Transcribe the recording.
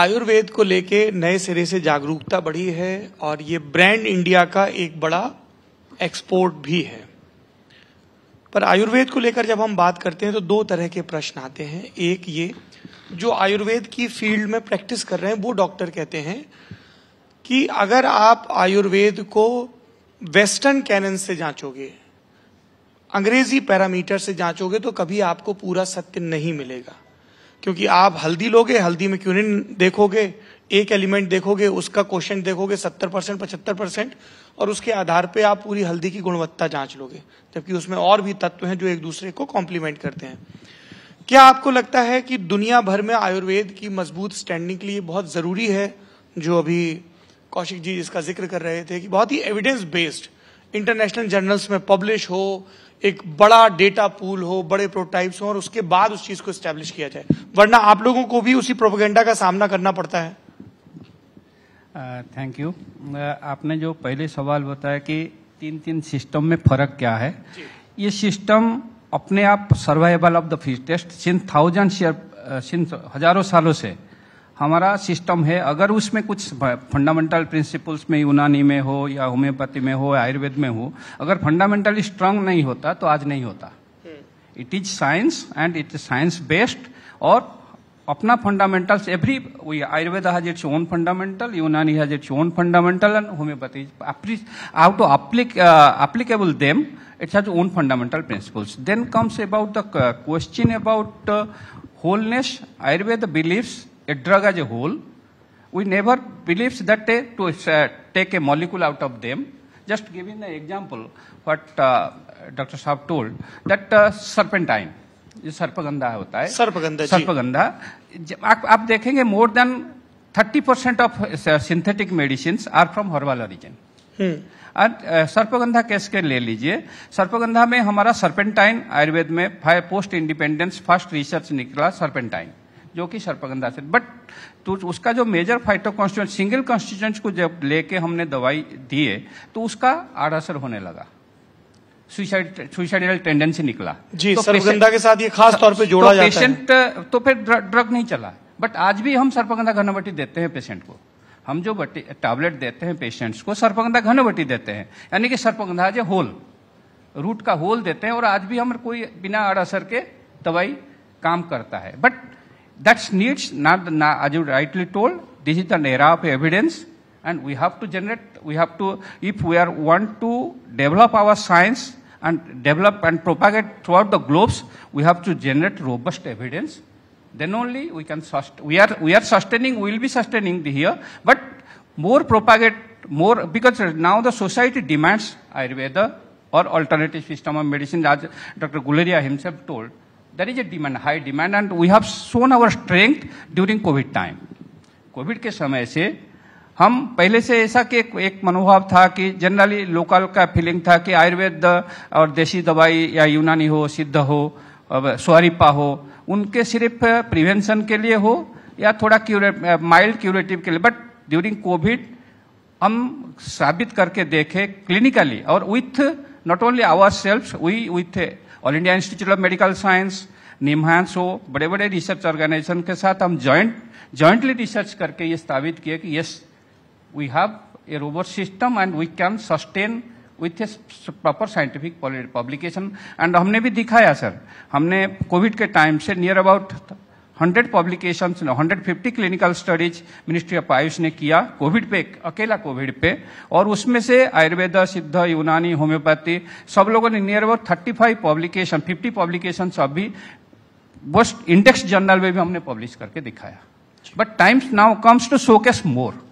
आयुर्वेद को लेके नए सिरे से जागरूकता बढ़ी है और ये ब्रांड इंडिया का एक बड़ा एक्सपोर्ट भी है पर आयुर्वेद को लेकर जब हम बात करते हैं तो दो तरह के प्रश्न आते हैं एक ये जो आयुर्वेद की फील्ड में प्रैक्टिस कर रहे हैं वो डॉक्टर कहते हैं कि अगर आप आयुर्वेद को वेस्टर्न कैनन से जांचोगे अंग्रेजी पैरामीटर से जांचोगे तो कभी आपको पूरा सत्य नहीं मिलेगा क्योंकि आप हल्दी लोगे हल्दी में क्यूरिन देखोगे एक एलिमेंट देखोगे उसका क्वेश्चन देखोगे सत्तर परसेंट पचहत्तर परसेंट और उसके आधार पे आप पूरी हल्दी की गुणवत्ता जांच लोगे जबकि उसमें और भी तत्व हैं जो एक दूसरे को कॉम्प्लीमेंट करते हैं क्या आपको लगता है कि दुनिया भर में आयुर्वेद की मजबूत स्टैंडिंग के लिए बहुत जरूरी है जो अभी कौशिक जी इसका जिक्र कर रहे थे कि बहुत ही एविडेंस बेस्ड इंटरनेशनल जर्नल्स में पब्लिश हो एक बड़ा डेटा पूल हो बड़े प्रोटोटाइप्स हो और उसके बाद उस चीज को स्टैब्लिश किया जाए वरना आप लोगों को भी उसी प्रोपोगेंडा का सामना करना पड़ता है थैंक uh, यू uh, आपने जो पहले सवाल बताया कि तीन तीन सिस्टम में फर्क क्या है ये सिस्टम अपने आप survival of the fittest since thousand since हजारों सालों से हमारा सिस्टम है अगर उसमें कुछ फंडामेंटल प्रिंसिपल्स में यूनानी में हो या होम्योपैथी में हो आयुर्वेद में हो अगर फंडामेंटली स्ट्रांग नहीं होता तो आज नहीं होता it is science and it is science based और अपना fundamentals every Ayurveda has its own fundamental Unani has its own fundamental and homeopathy how to applicable them it has own fundamental principles then comes about the uh, question about uh, wholeness ayurveda a drug as a whole, we never believes that uh, to uh, take a molecule out of them. Just giving the example, what uh, Dr. Saab told, that uh, serpentine, ये सर्पगंधा होता है सर्पगंधा सर्पगंधा आप, आप देखेंगे more than 30 percent of synthetic medicine are from herbal origin सर्पगंधा case के ले लीजिए सर्पगंधा में हमारा सर्पेंटाइन आयुर्वेद में five post independence first research निकला सर्पेंटाइन जो कि सर्पगंधा से बट तो उसका जो मेजर फाइटो सिंगल कॉन्स्टिट्यूंट को जब लेके हमने दवाई दिए तो उसका आड़ असर होने लगा सुइसाइडल टेंडेंसी निकला जी तो सर्पगंधा के साथ ये खास तौर पे तो जोड़ा तो जाता पेशेंट तो फिर ड्रग नहीं चला बट आज भी हम सर्पगंधा घनवटी देते हैं पेशेंट को हम जो टैबलेट देते हैं पेशेंट्स को सर्पगंधा घनवटी देते हैं यानी कि सर्पगंधा जो होल रूट का होल देते हैं और आज भी हम कोई बिना आड़ असर के दवाई काम करता है but That needs, not, as you rightly told, this is an era of evidence and we have to generate, we have to, if we are want to develop our science and develop and propagate throughout the globes, we have to generate robust evidence. Then only we can, we are, we are sustaining, we will be sustaining here, but more propagate, more, because now the society demands Ayurveda or alternative system of medicine as Dr. Guleria himself told. there is a demand, high demand, and we have shown our strength during COVID time. COVID के समय से हम पहले से ऐसा कि एक, एक मनोभाव था कि जनरली लोकल का फीलिंग था कि आयुर्वेद और देसी दवाई या यूनानी हो सिद्ध हो स्वरिपा हो उनके सिर्फ प्रिवेंशन के लिए हो या थोड़ा क्यूरे माइल्ड क्यूरेटिव के लिए बट ड्यूरिंग कोविड हम साबित करके देखे क्लिनिकली और with not only ourselves, we with uh, All India Institute of Medical Science, NIMHANS हो बड़े बड़े रिसर्च ऑर्गेनाइजेशन के साथ हम जॉइंट जॉइंटली रिसर्च करके ये स्थापित किए कि yes we have a robust system and we can sustain with a proper scientific publication and हमने भी दिखाया सर हमने कोविड के टाइम से near about hundred publication hundred fifty clinical studies ministry of AYUSH ने किया कोविड पे अकेला कोविड पे और उसमें से आयुर्वेद सिद्ध यूनानी होम्योपैथी सब लोगों ने near about thirty five publication fifty publication अभी भी इंडेक्स जर्नल में भी हमने पब्लिश करके दिखाया but times now comes to showcase more